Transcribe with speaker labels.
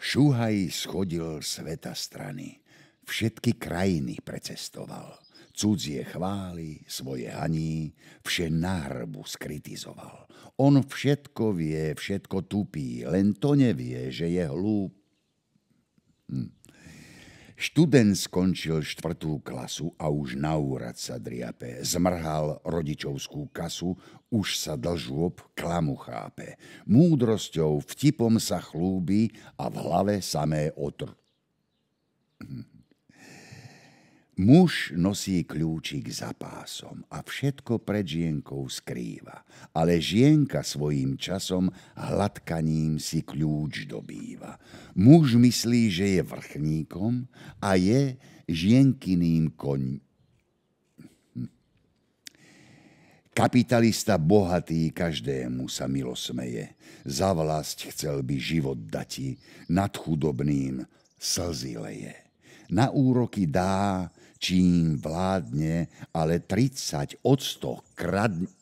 Speaker 1: Šúhaj schodil sveta strany, všetky krajiny precestoval, cudzie chváli, svoje haní, vše nárbu skritizoval. On všetko vie, všetko tupí, len to nevie, že je hlúp. Hm. Študent skončil štvrtú klasu a už na úrad sa driape. Zmrhal rodičovskú kasu, už sa dlžôb klamu chápe. Múdrosťou vtipom sa chlúbi a v hlave samé otr... Muž nosí kľúčik za pásom a všetko pred žienkou skrýva, ale žienka svojím časom hladkaním si kľúč dobýva. Muž myslí, že je vrchníkom a je žienkyným koň. Kapitalista bohatý každému sa milosmeje. Za vlast chcel by život dati, nad chudobným slzy leje. Na úroky dá, čím vládne, ale 30 od kradne